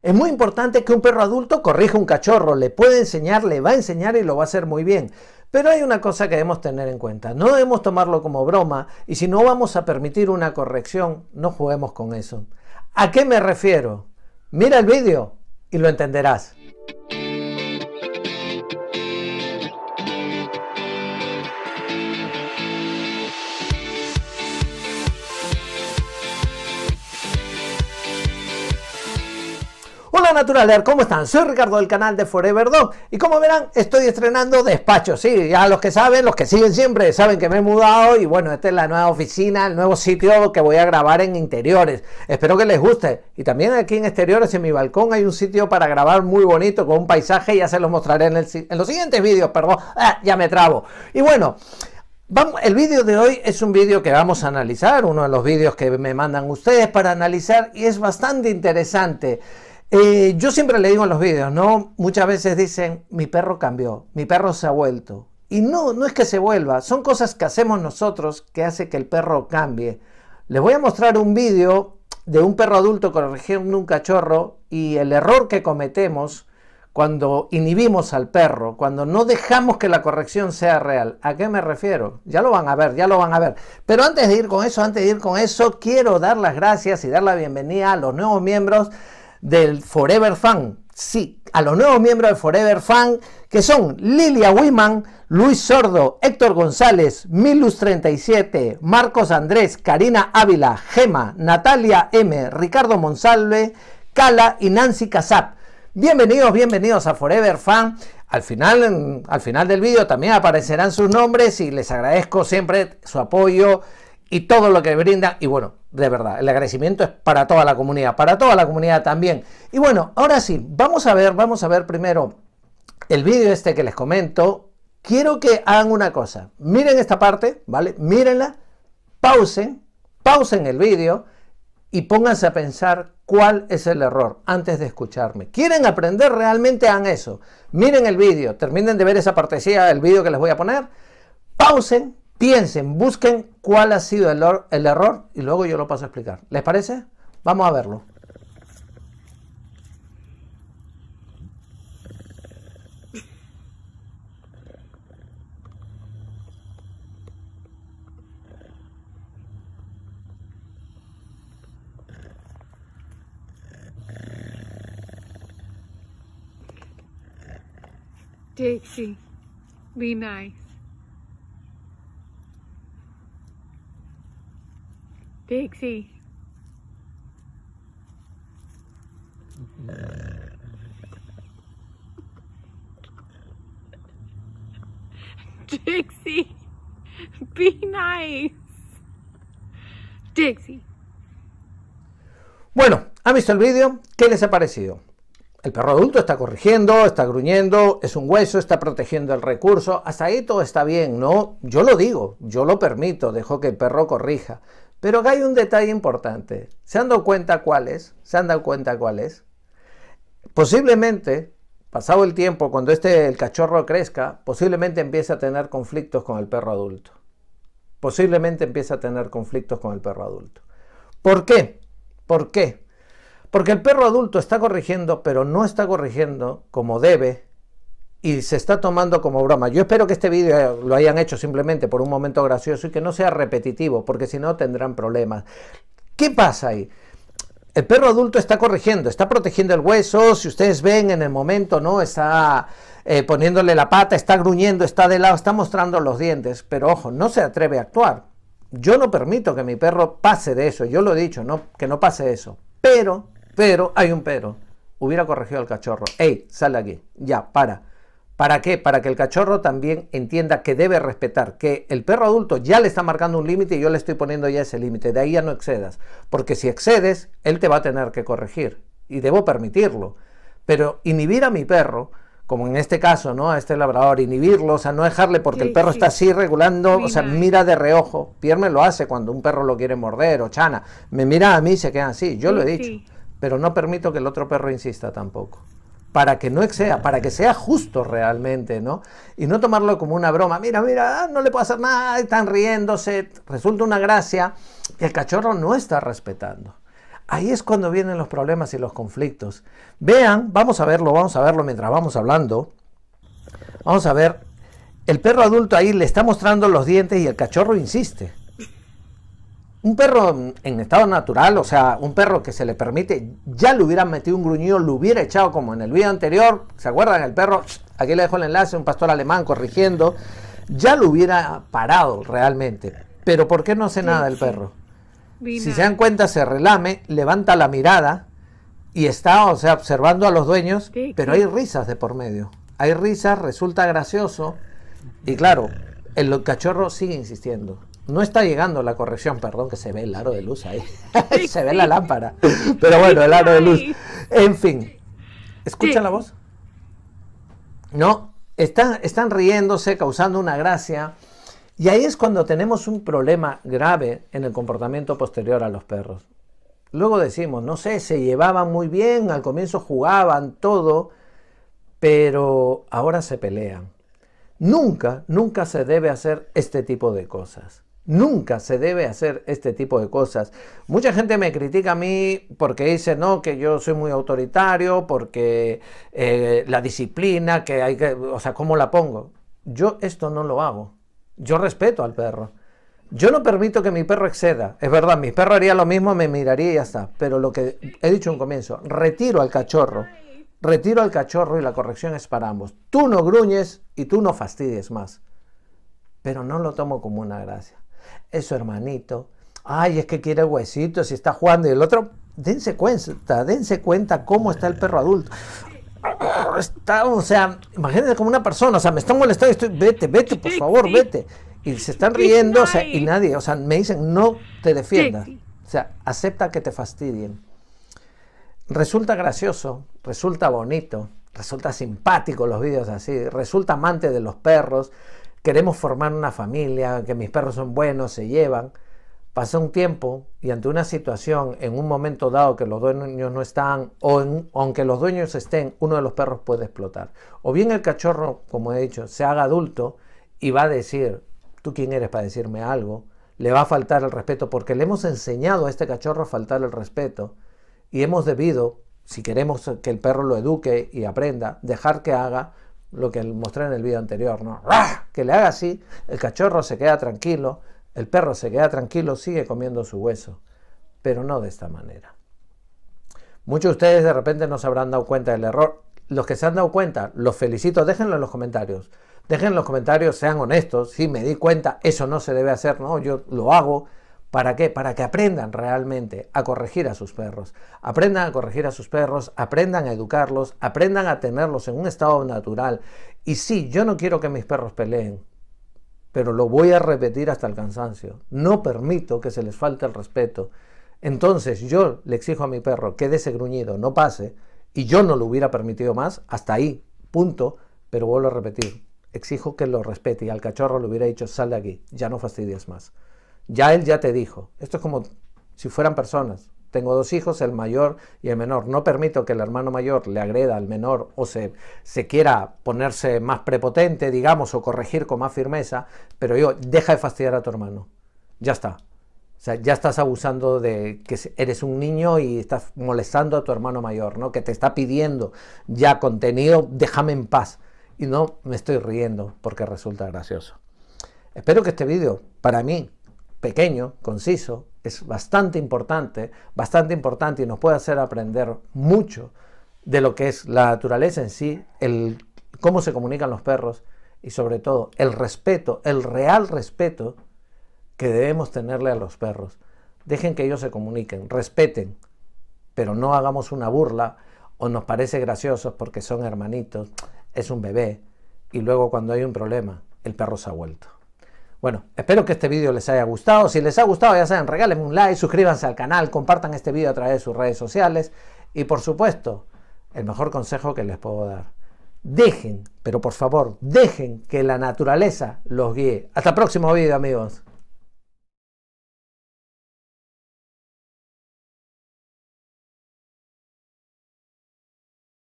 Es muy importante que un perro adulto corrija un cachorro, le puede enseñar, le va a enseñar y lo va a hacer muy bien. Pero hay una cosa que debemos tener en cuenta, no debemos tomarlo como broma y si no vamos a permitir una corrección, no juguemos con eso. ¿A qué me refiero? Mira el vídeo y lo entenderás. Natural Naturaler, ¿cómo están? Soy Ricardo del canal de Forever Dog y como verán estoy estrenando despachos sí, ya los que saben, los que siguen siempre, saben que me he mudado y bueno, esta es la nueva oficina, el nuevo sitio que voy a grabar en interiores, espero que les guste y también aquí en exteriores en mi balcón hay un sitio para grabar muy bonito con un paisaje, ya se los mostraré en, los siguientes vídeos, perdón, ah, ya me trabo y bueno... el vídeo de hoy es un vídeo que vamos a analizar, uno de los vídeos que me mandan ustedes para analizar y es bastante interesante. Eh, yo siempre le digo en los vídeos, ¿no? Muchas veces dicen, mi perro cambió, mi perro se ha vuelto. Y no, no es que se vuelva, son cosas que hacemos nosotros que hace que el perro cambie. Les voy a mostrar un vídeo de un perro adulto corrigiendo un cachorro y el error que cometemos cuando inhibimos al perro, cuando no dejamos que la corrección sea real. ¿A qué me refiero? Ya lo van a ver, ya lo van a ver. Pero antes de ir con eso, antes de ir con eso, quiero dar las gracias y dar la bienvenida a los nuevos miembros del Forever Fan. Sí, a los nuevos miembros del Forever Fan, que son Lilia Wiman, Luis Sordo, Héctor González, Milus37, Marcos Andrés, Karina Ávila, Gema, Natalia M, Ricardo Monsalve, Cala y Nancy Casap. Bienvenidos, bienvenidos a Forever Fan. Al final, mm, al final del vídeo también aparecerán sus nombres y les agradezco siempre su apoyo y todo lo que brinda Y bueno, de verdad, el agradecimiento es para toda la comunidad, para toda la comunidad también. Y bueno, ahora sí, vamos a ver, vamos a ver primero el vídeo este que les comento. Quiero que hagan una cosa. Miren esta parte, ¿vale? Mírenla, pausen, pausen el vídeo y pónganse a pensar cuál es el error antes de escucharme. ¿Quieren aprender realmente? Hagan eso. Miren el vídeo, terminen de ver esa partecilla del vídeo que les voy a poner, pausen, Piensen, busquen cuál ha sido el, error y luego yo lo paso a explicar. ¿Les parece? Vamos a verlo. be nice. Dixie Dixie, be nice. Dixie. Bueno, ha visto el vídeo? ¿Qué les ha parecido? El perro adulto está corrigiendo, está gruñendo, es un hueso, está protegiendo el recurso. Hasta ahí todo está bien, ¿no? Yo lo digo, yo lo permito, dejo que el perro corrija. Pero acá hay un detalle importante. ¿Se han dado cuenta cuál es? ¿Se han dado cuenta cuál es? Posiblemente, pasado el tiempo, cuando este el cachorro crezca, posiblemente empiece a tener conflictos con el perro adulto. Posiblemente empiece a tener conflictos con el perro adulto. ¿Por qué? ¿Por qué? Porque el perro adulto está corrigiendo, pero no está corrigiendo como debe y se está tomando como broma. Yo espero que este vídeo lo hayan hecho simplemente por un momento gracioso y que no sea repetitivo, porque si no tendrán problemas. ¿Qué pasa ahí? El perro adulto está corrigiendo, está protegiendo el hueso, si ustedes ven en el momento, ¿no? Está eh, poniéndole la pata, está gruñendo, está de lado, está mostrando los dientes, pero ojo, no se atreve a actuar. Yo no permito que mi perro pase de eso, yo lo he dicho, no, que no pase eso. Pero, pero, hay un pero. Hubiera corregido al cachorro. ¡Ey, sale aquí! Ya, para ¿Para qué? Para que el cachorro también entienda que debe respetar, que el perro adulto ya le está marcando un límite y yo le estoy poniendo ya ese límite, de ahí ya no excedas, porque si excedes, él te va a tener que corregir y debo permitirlo. Pero inhibir a mi perro, como en este caso, ¿no? A este labrador, inhibirlo, o sea, no dejarle porque el perro está así regulando, o sea, mira de reojo. Pierre me lo hace cuando un perro lo quiere morder o chana. Me mira a mí y se queda así, yo lo he dicho. Pero no permito que el otro perro insista tampoco para que no sea, para que sea justo realmente, ¿no? Y no tomarlo como una broma, mira, mira, ah, no le puedo hacer nada, están riéndose, resulta una gracia, que el cachorro no está respetando. Ahí es cuando vienen los problemas y los conflictos. Vean, vamos a verlo, vamos a verlo mientras vamos hablando. Vamos a ver, el perro adulto ahí le está mostrando los dientes y el cachorro insiste un perro en estado natural, o sea, un perro que se le permite, ya le hubieran metido un gruñido, lo hubiera echado como en el video anterior, ¿se acuerdan? El perro, aquí le dejo el enlace, un pastor alemán corrigiendo, ya lo hubiera parado realmente. Pero ¿por qué no hace nada el perro? Si se dan cuenta, se relame, levanta la mirada y está, o sea, observando a los dueños, pero hay risas de por medio. Hay risas, resulta gracioso y claro, el cachorro sigue insistiendo. No está llegando la corrección, perdón, que se ve el aro de luz ahí. se ve la lámpara. Pero bueno, el aro de luz. En fin. ¿Escuchan la voz? No. Están, están riéndose, causando una gracia. Y ahí es cuando tenemos un problema grave en el comportamiento posterior a los perros. Luego decimos, no sé, se llevaban muy bien, al comienzo jugaban todo, pero ahora se pelean. Nunca, nunca se debe hacer este tipo de cosas. Nunca se debe hacer este tipo de cosas. Mucha gente me critica a mí porque dice, no, que yo soy muy autoritario, porque eh, la disciplina, que hay que, o sea, ¿cómo la pongo? Yo esto no lo hago. Yo respeto al perro. Yo no permito que mi perro exceda. Es verdad, mi perro haría lo mismo, me miraría y ya está. Pero lo que he dicho en comienzo, retiro al cachorro. Retiro al cachorro y la corrección es para ambos. Tú no gruñes y tú no fastidies más. Pero no lo tomo como una gracia es su hermanito. Ay, es que quiere huesito si está jugando. Y el otro, dense cuenta, dense cuenta cómo está el perro adulto. Está, o sea, imagínense como una persona, o sea, me están molestando y estoy, vete, vete, por favor, vete. Y se están riendo, o sea, y nadie, o sea, me dicen, no te defiendas. O sea, acepta que te fastidien. Resulta gracioso, resulta bonito, resulta simpático los vídeos así, resulta amante de los perros, queremos formar una familia, que mis perros son buenos, se llevan. Pasa un tiempo y ante una situación, en un momento dado que los dueños no están, o aunque los dueños estén, uno de los perros puede explotar. O bien el cachorro, como he dicho, se haga adulto y va a decir, ¿tú quién eres para decirme algo? Le va a faltar el respeto porque le hemos enseñado a este cachorro a faltar el respeto y hemos debido, si queremos que el perro lo eduque y aprenda, dejar que haga lo que mostré en el video anterior, ¿no? que le haga así, el cachorro se queda tranquilo, el perro se queda tranquilo, sigue comiendo su hueso, pero no de esta manera. Muchos de ustedes de repente no se habrán dado cuenta del error. Los que se han dado cuenta, los felicito, déjenlo en los comentarios. Dejen los comentarios, sean honestos, si me di cuenta, eso no se debe hacer, no, yo lo hago, ¿Para qué? Para que aprendan realmente a corregir a sus perros. Aprendan a corregir a sus perros, aprendan a educarlos, aprendan a tenerlos en un estado natural. Y sí, yo no quiero que mis perros peleen, pero lo voy a repetir hasta el cansancio. No permito que se les falte el respeto. Entonces yo le exijo a mi perro que de ese gruñido no pase y yo no lo hubiera permitido más hasta ahí, punto, pero vuelvo a repetir, exijo que lo respete y al cachorro le hubiera dicho sal de aquí, ya no fastidies más. Ya él ya te dijo. Esto es como si fueran personas. Tengo dos hijos, el mayor y el menor. No permito que el hermano mayor le agreda al menor o se, quiera ponerse más prepotente, digamos, o corregir con más firmeza, pero yo, deja de fastidiar a tu hermano. Ya está. O sea, ya estás abusando de que eres un niño y estás molestando a tu hermano mayor, ¿no? Que te está pidiendo ya contenido, déjame en paz. Y no me estoy riendo porque resulta gracioso. Espero que este vídeo, para mí, pequeño, conciso, es bastante importante, bastante importante y nos puede hacer aprender mucho de lo que es la naturaleza en sí, el cómo se comunican los perros y sobre todo el respeto, el real respeto que debemos tenerle a los perros. Dejen que ellos se comuniquen, respeten, pero no hagamos una burla o nos parece gracioso porque son hermanitos, es un bebé y luego cuando hay un problema, el perro se ha vuelto. Bueno, espero que este vídeo les haya gustado. Si les ha gustado, ya saben, regálenme un like, suscríbanse al canal, compartan este vídeo a través de sus redes sociales. Y por supuesto, el mejor consejo que les puedo dar. Dejen, pero por favor, dejen que la naturaleza los guíe. Hasta el próximo vídeo, amigos.